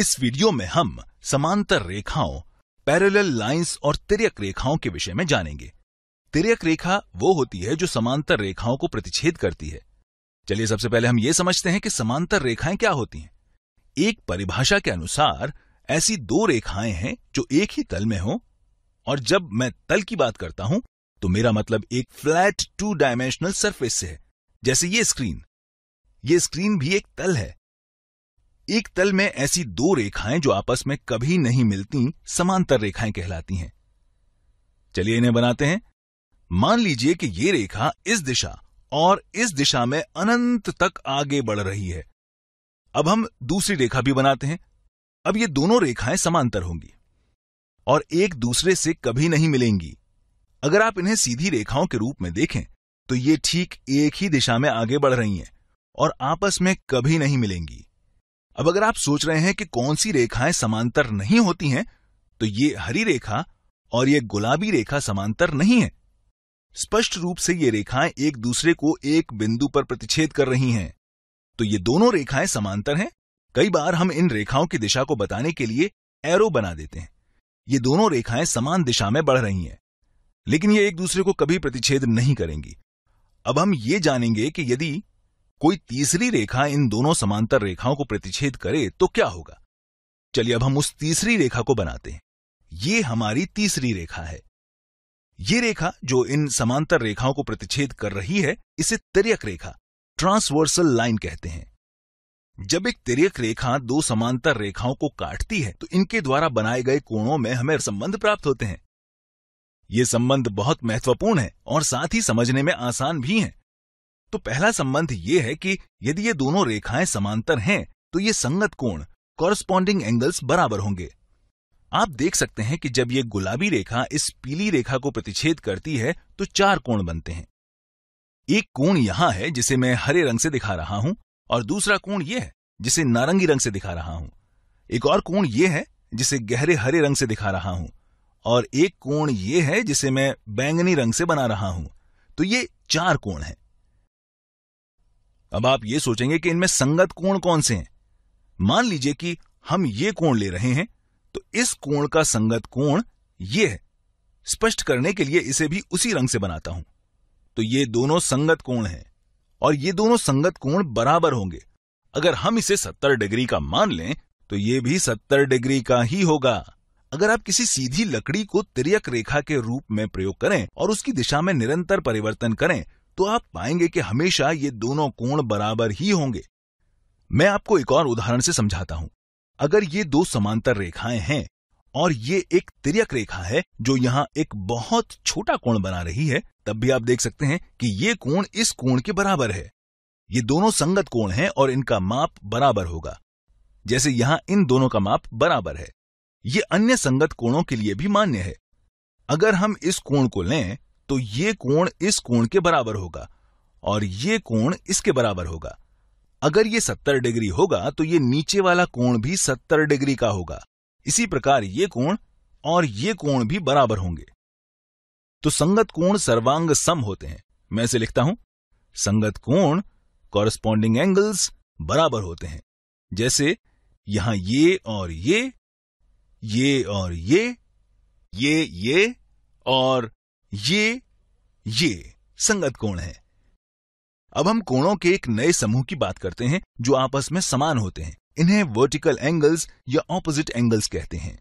इस वीडियो में हम समांतर रेखाओं पैरेलल लाइंस और तिरक रेखाओं के विषय में जानेंगे तिरक रेखा वो होती है जो समांतर रेखाओं को प्रतिच्छेद करती है चलिए सबसे पहले हम ये समझते हैं कि समांतर रेखाएं क्या होती हैं एक परिभाषा के अनुसार ऐसी दो रेखाएं हैं जो एक ही तल में हो और जब मैं तल की बात करता हूं तो मेरा मतलब एक फ्लैट टू डायमेंशनल सरफेस से है जैसे ये स्क्रीन ये स्क्रीन भी एक तल है एक तल में ऐसी दो रेखाएं जो आपस में कभी नहीं मिलती समांतर रेखाएं कहलाती हैं चलिए इन्हें बनाते हैं मान लीजिए कि ये रेखा इस दिशा और इस दिशा में अनंत तक आगे बढ़ रही है अब हम दूसरी रेखा भी बनाते हैं अब ये दोनों रेखाएं समांतर होंगी और एक दूसरे से कभी नहीं मिलेंगी अगर आप इन्हें सीधी रेखाओं के रूप में देखें तो ये ठीक एक ही दिशा में आगे बढ़ रही हैं और आपस में कभी नहीं मिलेंगी अब अगर आप सोच रहे हैं कि कौन सी रेखाएं समांतर नहीं होती हैं तो ये हरी रेखा और ये गुलाबी रेखा समांतर नहीं है स्पष्ट रूप से ये रेखाएं एक दूसरे को एक बिंदु पर प्रतिच्छेद कर रही हैं तो ये दोनों रेखाएं समांतर हैं कई बार हम इन रेखाओं की दिशा को बताने के लिए एरो बना देते हैं ये दोनों रेखाएं समान दिशा में बढ़ रही हैं लेकिन ये एक दूसरे को कभी प्रतिच्छेद नहीं करेंगी अब हम ये जानेंगे कि यदि कोई तीसरी रेखा इन दोनों समांतर रेखाओं को प्रतिच्छेद करे तो क्या होगा चलिए अब हम उस तीसरी रेखा को बनाते हैं ये हमारी तीसरी रेखा है ये रेखा जो इन समांतर रेखाओं को प्रतिच्छेद कर रही है इसे तिरक रेखा ट्रांसवर्सल लाइन कहते हैं जब एक तिरक रेखा दो समांतर रेखाओं को काटती है तो इनके द्वारा बनाए गए कोणों में हमें संबंध प्राप्त होते हैं ये संबंध बहुत महत्वपूर्ण है और साथ ही समझने में आसान भी है तो पहला संबंध ये है कि यदि ये दोनों रेखाएं समांतर हैं तो ये संगत कोण कॉरस्पॉन्डिंग एंगल्स बराबर होंगे आप देख सकते हैं कि जब ये गुलाबी रेखा इस पीली रेखा को प्रतिच्छेद करती है तो चार कोण बनते हैं एक कोण यहां है जिसे मैं हरे रंग से दिखा रहा हूं और दूसरा कोण यह है जिसे नारंगी रंग से दिखा रहा हूं एक और कोण यह है जिसे गहरे हरे रंग से दिखा रहा हूं और एक कोण यह है जिसे मैं बैंगनी रंग से बना रहा हूं तो ये चार कोण है अब आप ये सोचेंगे कि इनमें संगत कोण कौन से हैं मान लीजिए कि हम ये कोण ले रहे हैं तो इस कोण का संगत कोण ये है स्पष्ट करने के लिए इसे भी उसी रंग से बनाता हूं तो ये दोनों संगत कोण हैं और ये दोनों संगत कोण बराबर होंगे अगर हम इसे 70 डिग्री का मान लें तो ये भी 70 डिग्री का ही होगा अगर आप किसी सीधी लकड़ी को तिरक रेखा के रूप में प्रयोग करें और उसकी दिशा में निरंतर परिवर्तन करें तो आप पाएंगे कि हमेशा ये दोनों कोण बराबर ही होंगे मैं आपको एक और उदाहरण से समझाता हूं अगर ये दो समांतर रेखाएं हैं और ये एक तिरक रेखा है जो यहां एक बहुत छोटा कोण बना रही है तब भी आप देख सकते हैं कि ये कोण इस कोण के बराबर है ये दोनों संगत कोण हैं और इनका माप बराबर होगा जैसे यहां इन दोनों का माप बराबर है ये अन्य संगत कोणों के लिए भी मान्य है अगर हम इस कोण को लें तो ये कोण इस कोण के बराबर होगा और ये कोण इसके बराबर होगा अगर ये सत्तर डिग्री होगा तो ये नीचे वाला कोण भी सत्तर डिग्री का होगा इसी प्रकार ये कोण और ये कोण भी बराबर होंगे तो संगत कोण सर्वांग सम होते हैं मैं इसे लिखता हूं संगत कोण कॉरस्पॉन्डिंग एंगल्स बराबर होते हैं जैसे यहां ये और ये ये और ये ये ये और ये ये संगत कोण है अब हम कोणों के एक नए समूह की बात करते हैं जो आपस में समान होते हैं इन्हें वर्टिकल एंगल्स या ऑपोजिट एंगल्स कहते हैं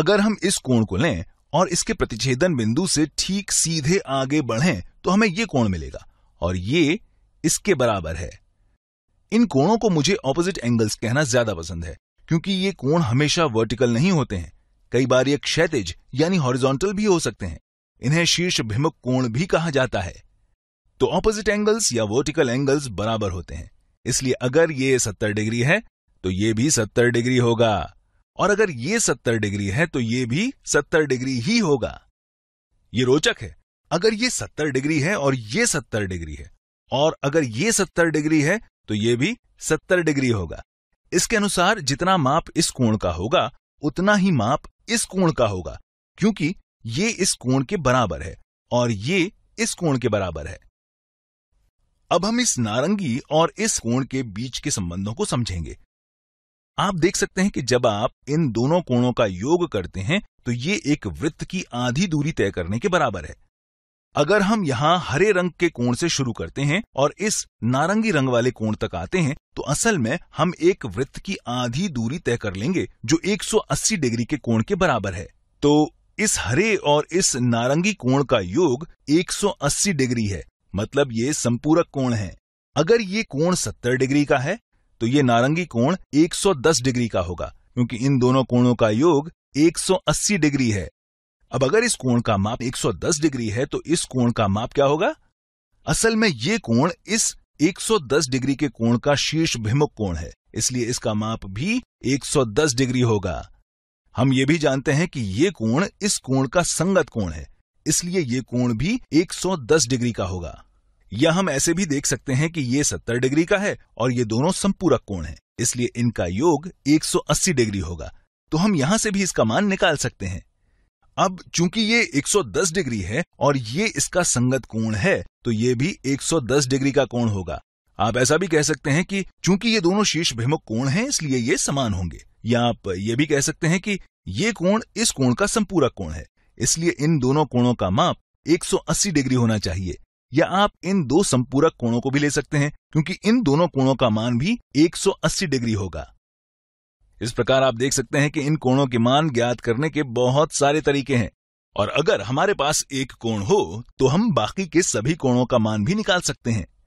अगर हम इस कोण को लें और इसके प्रतिच्छेदन बिंदु से ठीक सीधे आगे बढ़ें तो हमें यह कोण मिलेगा और ये इसके बराबर है इन कोणों को मुझे ऑपोजिट एंगल्स कहना ज्यादा पसंद है क्योंकि ये कोण हमेशा वर्टिकल नहीं होते हैं कई बार ये क्षैतिज यानी हॉरिजॉन्टल भी हो सकते हैं इन्हें शीर्ष भिमुख कोण भी कहा जाता है तो ऑपोजिट एंगल्स या वर्टिकल एंगल्स बराबर होते हैं इसलिए अगर ये सत्तर डिग्री है तो ये भी सत्तर डिग्री होगा और अगर ये सत्तर डिग्री है तो ये भी सत्तर डिग्री ही होगा ये रोचक है अगर ये सत्तर डिग्री है और ये सत्तर डिग्री है और अगर ये सत्तर डिग्री है तो ये भी सत्तर डिग्री होगा इसके अनुसार जितना माप इस कोण का होगा उतना ही माप इस कोण का होगा क्योंकि ये इस कोण के बराबर है और ये इस कोण के बराबर है अब हम इस नारंगी और इस कोण के बीच के संबंधों को समझेंगे आप देख सकते हैं कि जब आप इन दोनों कोणों का योग करते हैं तो ये एक वृत्त की आधी दूरी तय करने के बराबर है अगर हम यहां हरे रंग के कोण से शुरू करते हैं और इस नारंगी रंग वाले कोण तक आते हैं तो असल में हम एक वृत्त की आधी दूरी तय कर लेंगे जो 180 डिग्री के कोण के बराबर है तो इस हरे और इस नारंगी कोण का योग 180 डिग्री है मतलब ये संपूरक कोण है अगर ये कोण 70 डिग्री का है तो ये नारंगी कोण 110 डिग्री का होगा क्योंकि इन दोनों कोणों का योग 180 डिग्री है अब अगर इस कोण का माप 110 डिग्री है तो इस कोण का माप क्या होगा असल में ये कोण इस 110 डिग्री के कोण का शीर्ष भिमुख कोण है इसलिए इसका माप भी 110 डिग्री होगा हम ये भी जानते हैं कि ये कोण इस कोण का संगत कोण है इसलिए ये कोण भी 110 डिग्री का होगा या हम ऐसे भी देख सकते हैं कि ये 70 डिग्री का है और ये दोनों संपूरक कोण है इसलिए इनका योग 180 डिग्री होगा तो हम यहां से भी इसका मान निकाल सकते हैं अब चूंकि ये 110 डिग्री है और ये इसका संगत कोण है तो ये भी 110 डिग्री का कोण होगा आप ऐसा भी कह सकते हैं कि चूंकि ये दोनों शीर्ष भिमुख कोण हैं इसलिए ये समान होंगे या आप ये भी कह सकते हैं कि ये कोण इस कोण का संपूरक कोण है इसलिए इन दोनों कोणों का माप 180 डिग्री होना चाहिए या आप इन दो संपूरक कोणों को भी ले सकते हैं क्योंकि इन दोनों कोणों का मान भी 180 डिग्री होगा इस प्रकार आप देख सकते हैं कि इन कोणों के मान ज्ञात करने के बहुत सारे तरीके हैं और अगर हमारे पास एक कोण हो तो हम बाकी के सभी कोणों का मान भी निकाल सकते हैं